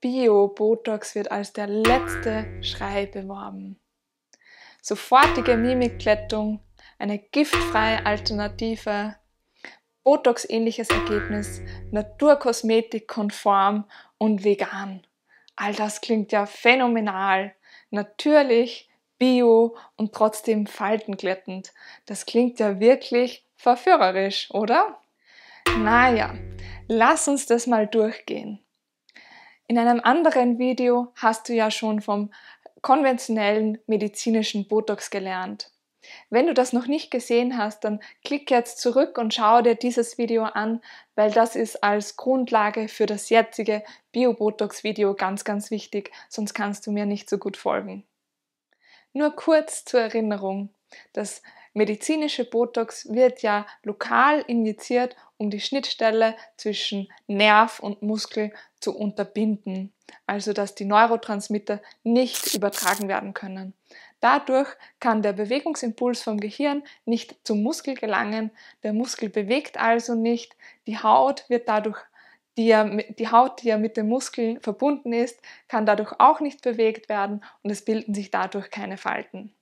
Bio-Botox wird als der letzte Schrei beworben. Sofortige Mimikglättung, eine giftfreie Alternative, Botox-ähnliches Ergebnis, Naturkosmetik konform und vegan. All das klingt ja phänomenal. Natürlich, bio und trotzdem faltenglättend. Das klingt ja wirklich verführerisch, oder? Naja, lass uns das mal durchgehen. In einem anderen Video hast du ja schon vom konventionellen medizinischen Botox gelernt. Wenn du das noch nicht gesehen hast, dann klick jetzt zurück und schau dir dieses Video an, weil das ist als Grundlage für das jetzige Bio-Botox-Video ganz, ganz wichtig, sonst kannst du mir nicht so gut folgen. Nur kurz zur Erinnerung. Das medizinische Botox wird ja lokal injiziert, um die Schnittstelle zwischen Nerv und Muskel zu unterbinden, also dass die Neurotransmitter nicht übertragen werden können. Dadurch kann der Bewegungsimpuls vom Gehirn nicht zum Muskel gelangen, der Muskel bewegt also nicht, die Haut wird dadurch die, ja, die Haut, die ja mit dem Muskel verbunden ist, kann dadurch auch nicht bewegt werden und es bilden sich dadurch keine Falten.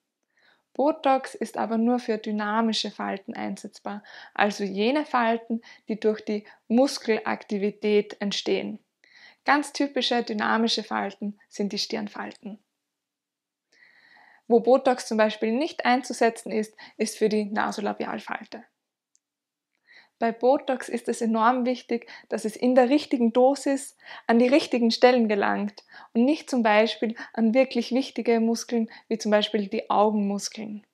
Botox ist aber nur für dynamische Falten einsetzbar, also jene Falten, die durch die Muskelaktivität entstehen. Ganz typische dynamische Falten sind die Stirnfalten. Wo Botox zum Beispiel nicht einzusetzen ist, ist für die Nasolabialfalte. Bei Botox ist es enorm wichtig, dass es in der richtigen Dosis an die richtigen Stellen gelangt und nicht zum Beispiel an wirklich wichtige Muskeln wie zum Beispiel die Augenmuskeln.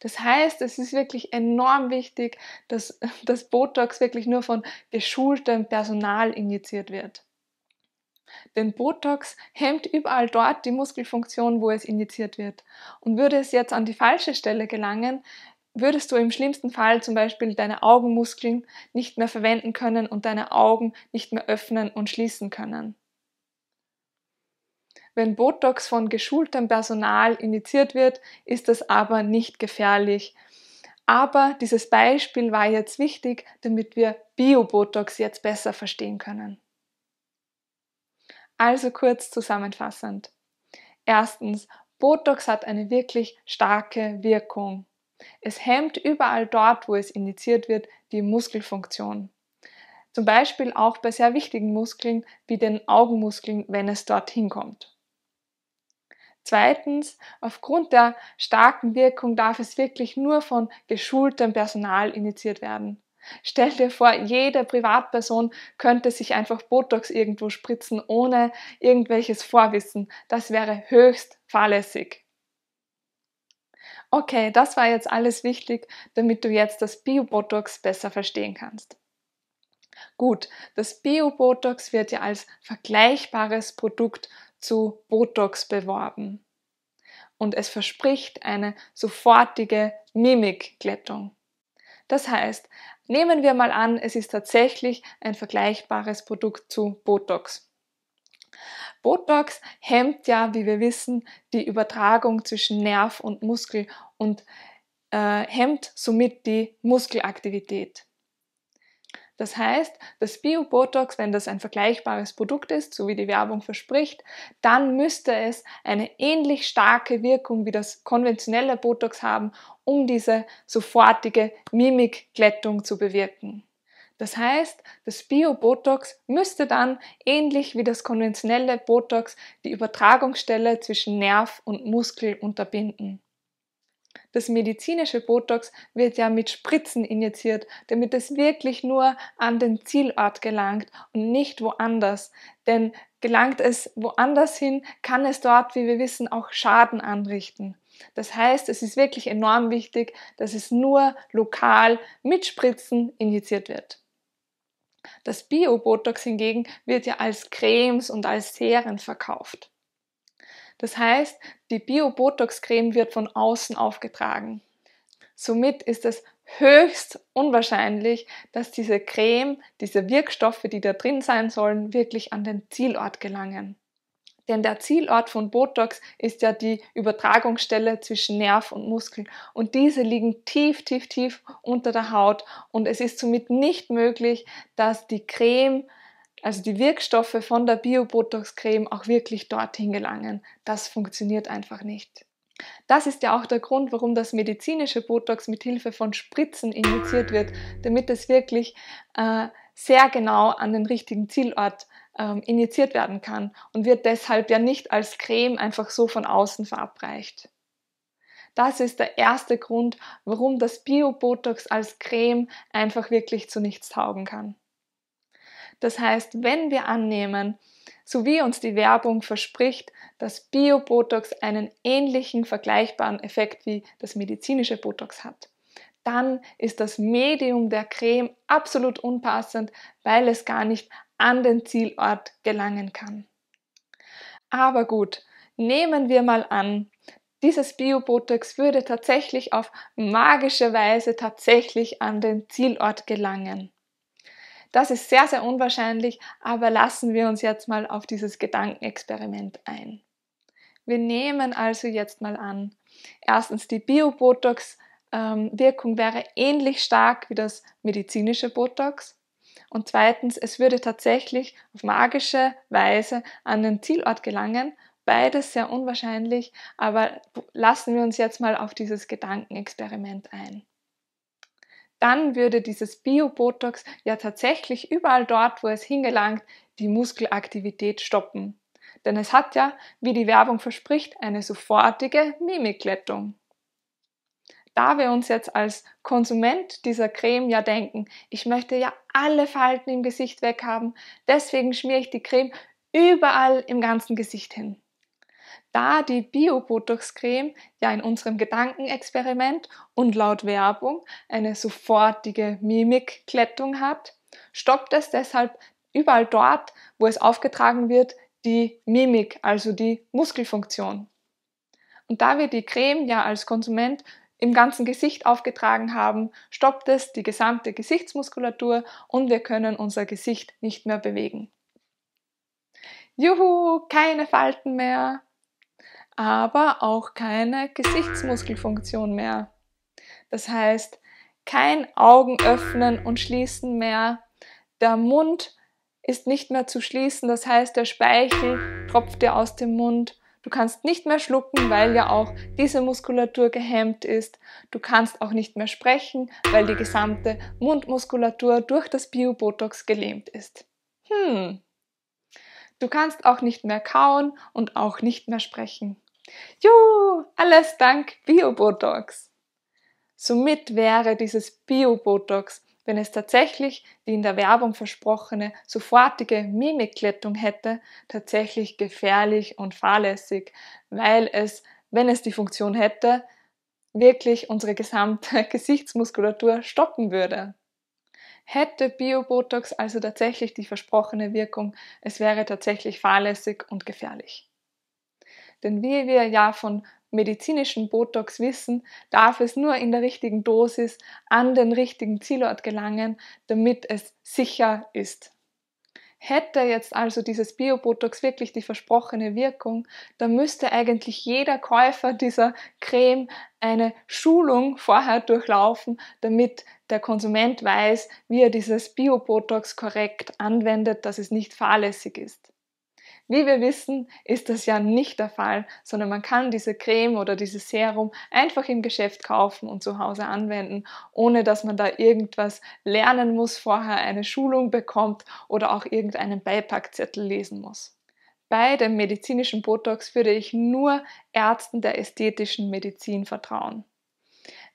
Das heißt, es ist wirklich enorm wichtig, dass das Botox wirklich nur von geschultem Personal injiziert wird. Denn Botox hemmt überall dort die Muskelfunktion, wo es injiziert wird. Und würde es jetzt an die falsche Stelle gelangen, würdest du im schlimmsten Fall zum Beispiel deine Augenmuskeln nicht mehr verwenden können und deine Augen nicht mehr öffnen und schließen können. Wenn Botox von geschultem Personal indiziert wird, ist das aber nicht gefährlich. Aber dieses Beispiel war jetzt wichtig, damit wir Bio-Botox jetzt besser verstehen können. Also kurz zusammenfassend. Erstens, Botox hat eine wirklich starke Wirkung. Es hemmt überall dort, wo es indiziert wird, die Muskelfunktion. Zum Beispiel auch bei sehr wichtigen Muskeln wie den Augenmuskeln, wenn es dorthin kommt. Zweitens, aufgrund der starken Wirkung darf es wirklich nur von geschultem Personal initiiert werden. Stell dir vor, jede Privatperson könnte sich einfach Botox irgendwo spritzen ohne irgendwelches Vorwissen. Das wäre höchst fahrlässig okay, das war jetzt alles wichtig, damit du jetzt das Biobotox besser verstehen kannst. Gut, das Biobotox wird ja als vergleichbares Produkt zu Botox beworben und es verspricht eine sofortige Mimikglättung. Das heißt, nehmen wir mal an, es ist tatsächlich ein vergleichbares Produkt zu Botox. Botox hemmt ja, wie wir wissen, die Übertragung zwischen Nerv und Muskel und äh, hemmt somit die Muskelaktivität. Das heißt, das Bio-Botox, wenn das ein vergleichbares Produkt ist, so wie die Werbung verspricht, dann müsste es eine ähnlich starke Wirkung wie das konventionelle Botox haben, um diese sofortige Mimikglättung zu bewirken. Das heißt, das Bio-Botox müsste dann ähnlich wie das konventionelle Botox die Übertragungsstelle zwischen Nerv und Muskel unterbinden. Das medizinische Botox wird ja mit Spritzen injiziert, damit es wirklich nur an den Zielort gelangt und nicht woanders. Denn gelangt es woanders hin, kann es dort, wie wir wissen, auch Schaden anrichten. Das heißt, es ist wirklich enorm wichtig, dass es nur lokal mit Spritzen injiziert wird. Das Bio-Botox hingegen wird ja als Cremes und als Serien verkauft. Das heißt, die Bio-Botox-Creme wird von außen aufgetragen. Somit ist es höchst unwahrscheinlich, dass diese Creme, diese Wirkstoffe, die da drin sein sollen, wirklich an den Zielort gelangen. Denn der Zielort von Botox ist ja die Übertragungsstelle zwischen Nerv und Muskel. Und diese liegen tief, tief, tief unter der Haut. Und es ist somit nicht möglich, dass die Creme, also die Wirkstoffe von der Bio-Botox-Creme auch wirklich dorthin gelangen. Das funktioniert einfach nicht. Das ist ja auch der Grund, warum das medizinische Botox mit Hilfe von Spritzen injiziert wird, damit es wirklich äh, sehr genau an den richtigen Zielort ähm, injiziert werden kann und wird deshalb ja nicht als Creme einfach so von außen verabreicht. Das ist der erste Grund, warum das Bio-Botox als Creme einfach wirklich zu nichts taugen kann. Das heißt, wenn wir annehmen, so wie uns die Werbung verspricht, dass Bio-Botox einen ähnlichen vergleichbaren Effekt wie das medizinische Botox hat, dann ist das Medium der Creme absolut unpassend, weil es gar nicht an den Zielort gelangen kann. Aber gut, nehmen wir mal an, dieses Biobotox würde tatsächlich auf magische Weise tatsächlich an den Zielort gelangen. Das ist sehr, sehr unwahrscheinlich, aber lassen wir uns jetzt mal auf dieses Gedankenexperiment ein. Wir nehmen also jetzt mal an, erstens die Biobotox-Wirkung ähm, wäre ähnlich stark wie das medizinische Botox. Und zweitens, es würde tatsächlich auf magische Weise an den Zielort gelangen. Beides sehr unwahrscheinlich, aber lassen wir uns jetzt mal auf dieses Gedankenexperiment ein dann würde dieses Bio-Botox ja tatsächlich überall dort, wo es hingelangt, die Muskelaktivität stoppen. Denn es hat ja, wie die Werbung verspricht, eine sofortige Mimikglättung da wir uns jetzt als Konsument dieser Creme ja denken, ich möchte ja alle Falten im Gesicht weghaben, deswegen schmiere ich die Creme überall im ganzen Gesicht hin. Da die Bio-Botox-Creme ja in unserem Gedankenexperiment und laut Werbung eine sofortige Mimikklettung hat, stoppt es deshalb überall dort, wo es aufgetragen wird, die Mimik, also die Muskelfunktion. Und da wir die Creme ja als Konsument im ganzen Gesicht aufgetragen haben, stoppt es die gesamte Gesichtsmuskulatur und wir können unser Gesicht nicht mehr bewegen. Juhu, keine Falten mehr, aber auch keine Gesichtsmuskelfunktion mehr. Das heißt, kein Augen öffnen und schließen mehr. Der Mund ist nicht mehr zu schließen, das heißt, der Speichel tropft dir aus dem Mund Du kannst nicht mehr schlucken, weil ja auch diese Muskulatur gehemmt ist. Du kannst auch nicht mehr sprechen, weil die gesamte Mundmuskulatur durch das Biobotox gelähmt ist. Hm. Du kannst auch nicht mehr kauen und auch nicht mehr sprechen. Juhu, alles dank Biobotox. Somit wäre dieses Biobotox wenn es tatsächlich die in der Werbung versprochene sofortige Mimiklettung hätte, tatsächlich gefährlich und fahrlässig, weil es, wenn es die Funktion hätte, wirklich unsere gesamte Gesichtsmuskulatur stoppen würde. Hätte Biobotox also tatsächlich die versprochene Wirkung, es wäre tatsächlich fahrlässig und gefährlich. Denn wie wir ja von medizinischen Botox wissen, darf es nur in der richtigen Dosis an den richtigen Zielort gelangen, damit es sicher ist. Hätte jetzt also dieses Biobotox wirklich die versprochene Wirkung, dann müsste eigentlich jeder Käufer dieser Creme eine Schulung vorher durchlaufen, damit der Konsument weiß, wie er dieses Biobotox korrekt anwendet, dass es nicht fahrlässig ist. Wie wir wissen, ist das ja nicht der Fall, sondern man kann diese Creme oder dieses Serum einfach im Geschäft kaufen und zu Hause anwenden, ohne dass man da irgendwas lernen muss, vorher eine Schulung bekommt oder auch irgendeinen Beipackzettel lesen muss. Bei dem medizinischen Botox würde ich nur Ärzten der ästhetischen Medizin vertrauen.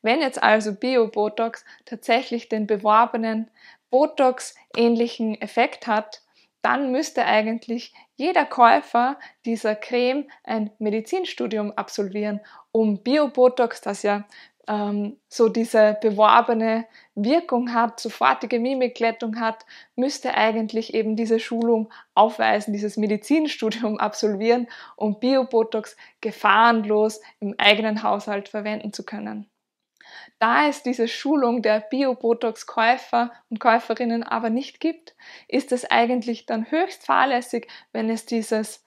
Wenn jetzt also Bio-Botox tatsächlich den beworbenen Botox-ähnlichen Effekt hat, dann müsste eigentlich jeder Käufer dieser Creme ein Medizinstudium absolvieren, um Biobotox, das ja ähm, so diese beworbene Wirkung hat, sofortige Mimikglättung hat, müsste eigentlich eben diese Schulung aufweisen, dieses Medizinstudium absolvieren, um Biobotox gefahrenlos im eigenen Haushalt verwenden zu können da es diese Schulung der Bio-Botox-Käufer und Käuferinnen aber nicht gibt, ist es eigentlich dann höchst fahrlässig, wenn es dieses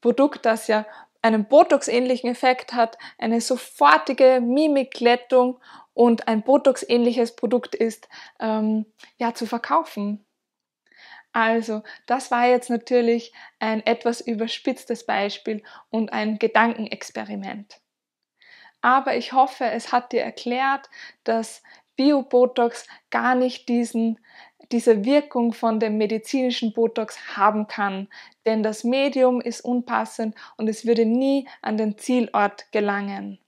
Produkt, das ja einen Botox-ähnlichen Effekt hat, eine sofortige Mimikglättung und ein Botox-ähnliches Produkt ist, ähm, ja, zu verkaufen. Also, das war jetzt natürlich ein etwas überspitztes Beispiel und ein Gedankenexperiment. Aber ich hoffe, es hat dir erklärt, dass Bio-Botox gar nicht diesen, diese Wirkung von dem medizinischen Botox haben kann. Denn das Medium ist unpassend und es würde nie an den Zielort gelangen.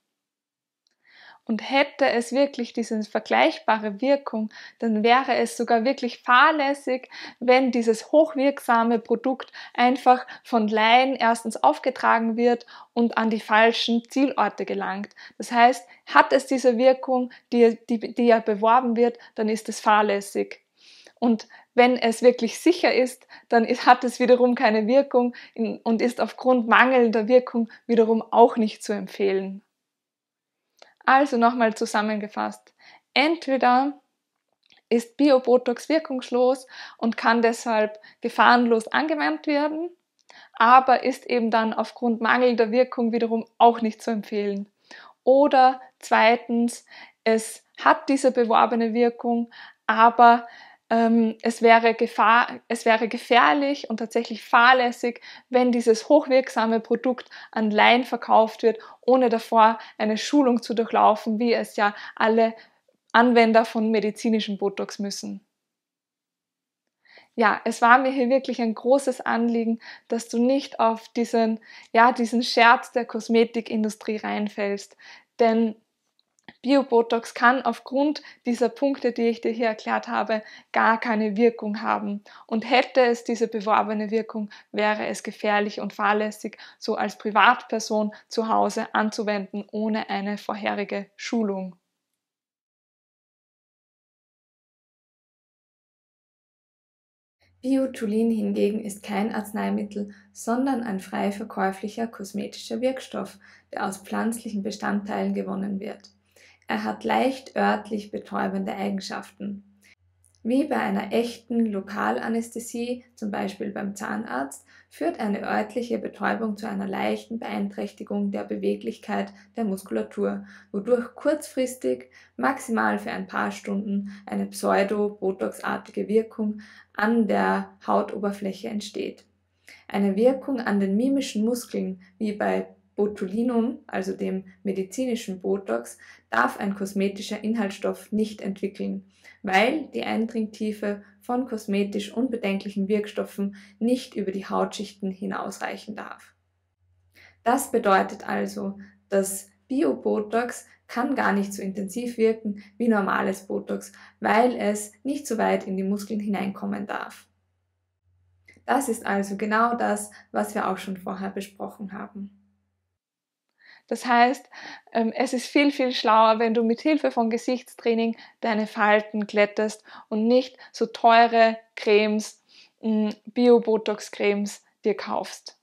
Und hätte es wirklich diese vergleichbare Wirkung, dann wäre es sogar wirklich fahrlässig, wenn dieses hochwirksame Produkt einfach von Laien erstens aufgetragen wird und an die falschen Zielorte gelangt. Das heißt, hat es diese Wirkung, die, die, die ja beworben wird, dann ist es fahrlässig. Und wenn es wirklich sicher ist, dann hat es wiederum keine Wirkung und ist aufgrund mangelnder Wirkung wiederum auch nicht zu empfehlen. Also nochmal zusammengefasst. Entweder ist Biobotox wirkungslos und kann deshalb gefahrenlos angewandt werden, aber ist eben dann aufgrund mangelnder Wirkung wiederum auch nicht zu empfehlen. Oder zweitens, es hat diese beworbene Wirkung, aber ähm, es, wäre Gefahr, es wäre gefährlich und tatsächlich fahrlässig, wenn dieses hochwirksame Produkt an Laien verkauft wird, ohne davor eine Schulung zu durchlaufen, wie es ja alle Anwender von medizinischem Botox müssen. Ja, es war mir hier wirklich ein großes Anliegen, dass du nicht auf diesen, ja, diesen Scherz der Kosmetikindustrie reinfällst. Denn Biobotox kann aufgrund dieser Punkte, die ich dir hier erklärt habe, gar keine Wirkung haben. Und hätte es diese beworbene Wirkung, wäre es gefährlich und fahrlässig, so als Privatperson zu Hause anzuwenden, ohne eine vorherige Schulung. Biotulin hingegen ist kein Arzneimittel, sondern ein frei verkäuflicher kosmetischer Wirkstoff, der aus pflanzlichen Bestandteilen gewonnen wird. Er hat leicht örtlich betäubende Eigenschaften. Wie bei einer echten Lokalanästhesie, zum Beispiel beim Zahnarzt, führt eine örtliche Betäubung zu einer leichten Beeinträchtigung der Beweglichkeit der Muskulatur, wodurch kurzfristig, maximal für ein paar Stunden, eine pseudo-botoxartige Wirkung an der Hautoberfläche entsteht. Eine Wirkung an den mimischen Muskeln, wie bei Botulinum, also dem medizinischen Botox, darf ein kosmetischer Inhaltsstoff nicht entwickeln, weil die Eindringtiefe von kosmetisch unbedenklichen Wirkstoffen nicht über die Hautschichten hinausreichen darf. Das bedeutet also, dass Bio-Botox kann gar nicht so intensiv wirken wie normales Botox, weil es nicht so weit in die Muskeln hineinkommen darf. Das ist also genau das, was wir auch schon vorher besprochen haben. Das heißt, ähm, es ist viel, viel schlauer, wenn du mit Hilfe von Gesichtstraining deine Falten glättest und nicht so teure Cremes, mm, Bio-Botox-Cremes dir kaufst.